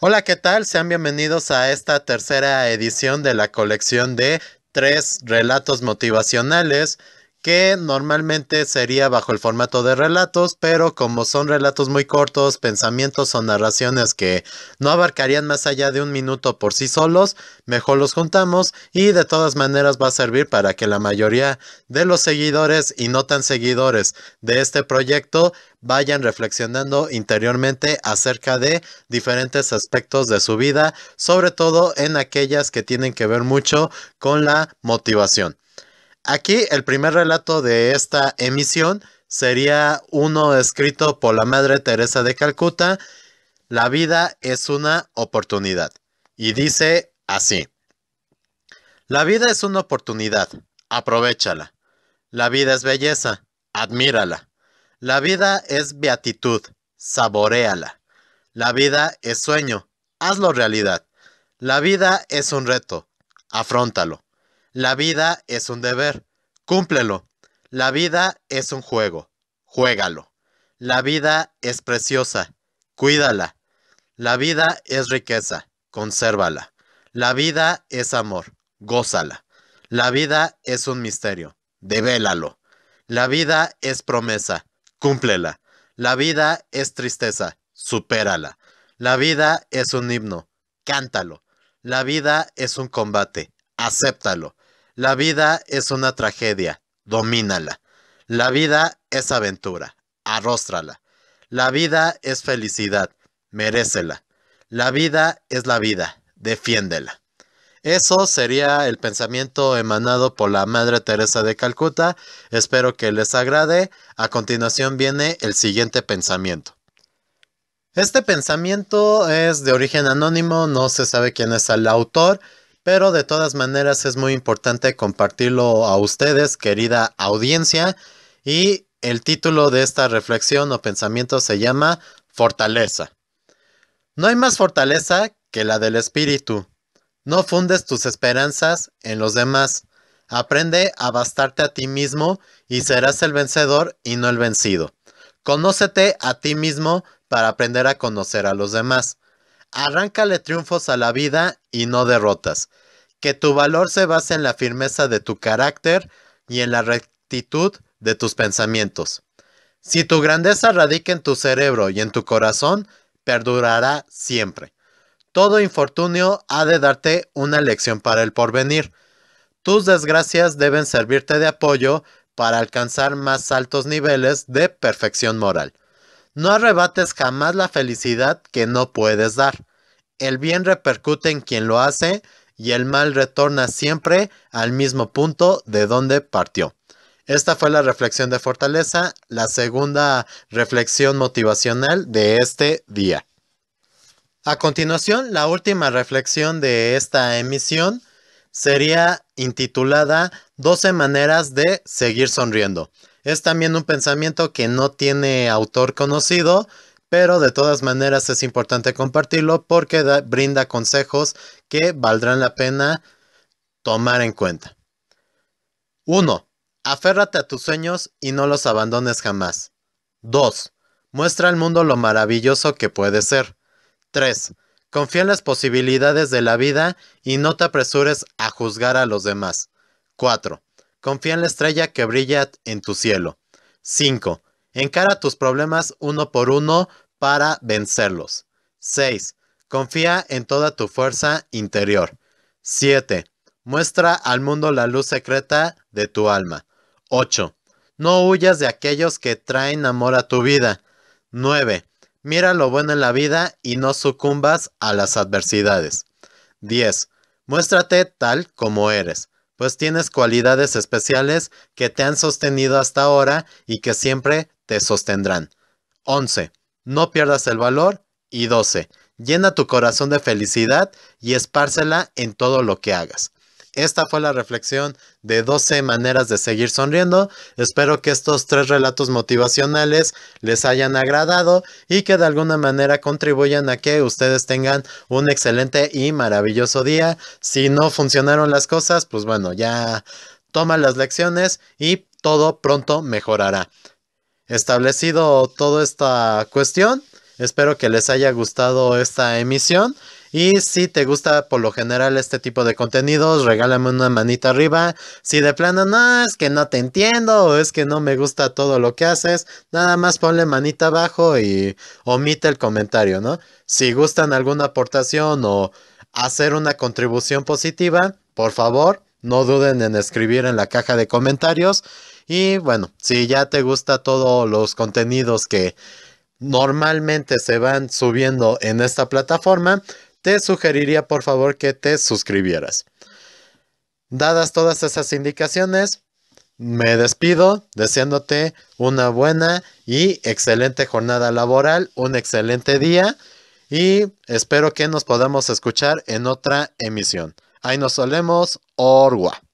Hola, ¿qué tal? Sean bienvenidos a esta tercera edición de la colección de tres relatos motivacionales que normalmente sería bajo el formato de relatos, pero como son relatos muy cortos, pensamientos o narraciones que no abarcarían más allá de un minuto por sí solos, mejor los juntamos y de todas maneras va a servir para que la mayoría de los seguidores y no tan seguidores de este proyecto vayan reflexionando interiormente acerca de diferentes aspectos de su vida, sobre todo en aquellas que tienen que ver mucho con la motivación. Aquí el primer relato de esta emisión sería uno escrito por la Madre Teresa de Calcuta, La vida es una oportunidad. Y dice así, La vida es una oportunidad, aprovechala. La vida es belleza, admírala. La vida es beatitud, saboreala. La vida es sueño, hazlo realidad. La vida es un reto, afrontalo. La vida es un deber, cúmplelo. La vida es un juego, juégalo. La vida es preciosa, cuídala. La vida es riqueza, consérvala. La vida es amor, gózala. La vida es un misterio, devélalo. La vida es promesa, cúmplela. La vida es tristeza, supérala. La vida es un himno, cántalo. La vida es un combate, acéptalo. La vida es una tragedia, domínala. La vida es aventura, arróstrala. La vida es felicidad, merécela. La vida es la vida, defiéndela. Eso sería el pensamiento emanado por la Madre Teresa de Calcuta. Espero que les agrade. A continuación viene el siguiente pensamiento. Este pensamiento es de origen anónimo, no se sabe quién es el autor pero de todas maneras es muy importante compartirlo a ustedes, querida audiencia, y el título de esta reflexión o pensamiento se llama Fortaleza. No hay más fortaleza que la del espíritu. No fundes tus esperanzas en los demás. Aprende a bastarte a ti mismo y serás el vencedor y no el vencido. Conócete a ti mismo para aprender a conocer a los demás. Arráncale triunfos a la vida y no derrotas. Que tu valor se base en la firmeza de tu carácter y en la rectitud de tus pensamientos. Si tu grandeza radica en tu cerebro y en tu corazón, perdurará siempre. Todo infortunio ha de darte una lección para el porvenir. Tus desgracias deben servirte de apoyo para alcanzar más altos niveles de perfección moral. No arrebates jamás la felicidad que no puedes dar. El bien repercute en quien lo hace y el mal retorna siempre al mismo punto de donde partió. Esta fue la reflexión de fortaleza, la segunda reflexión motivacional de este día. A continuación, la última reflexión de esta emisión sería intitulada 12 maneras de seguir sonriendo. Es también un pensamiento que no tiene autor conocido, pero de todas maneras es importante compartirlo porque brinda consejos que valdrán la pena tomar en cuenta. 1. Aférrate a tus sueños y no los abandones jamás. 2. Muestra al mundo lo maravilloso que puede ser. 3. Confía en las posibilidades de la vida y no te apresures a juzgar a los demás. 4. Confía en la estrella que brilla en tu cielo. 5. Encara tus problemas uno por uno para vencerlos. 6. Confía en toda tu fuerza interior. 7. Muestra al mundo la luz secreta de tu alma. 8. No huyas de aquellos que traen amor a tu vida. 9. Mira lo bueno en la vida y no sucumbas a las adversidades. 10. Muéstrate tal como eres pues tienes cualidades especiales que te han sostenido hasta ahora y que siempre te sostendrán. 11. No pierdas el valor. Y 12. Llena tu corazón de felicidad y espársela en todo lo que hagas. Esta fue la reflexión de 12 maneras de seguir sonriendo. Espero que estos tres relatos motivacionales les hayan agradado y que de alguna manera contribuyan a que ustedes tengan un excelente y maravilloso día. Si no funcionaron las cosas, pues bueno, ya toman las lecciones y todo pronto mejorará. Establecido toda esta cuestión, Espero que les haya gustado esta emisión. Y si te gusta por lo general este tipo de contenidos, regálame una manita arriba. Si de plano no, es que no te entiendo o es que no me gusta todo lo que haces, nada más ponle manita abajo y omite el comentario, ¿no? Si gustan alguna aportación o hacer una contribución positiva, por favor, no duden en escribir en la caja de comentarios. Y bueno, si ya te gusta todos los contenidos que normalmente se van subiendo en esta plataforma, te sugeriría por favor que te suscribieras. Dadas todas esas indicaciones, me despido deseándote una buena y excelente jornada laboral, un excelente día y espero que nos podamos escuchar en otra emisión. Ahí nos solemos, Orgua.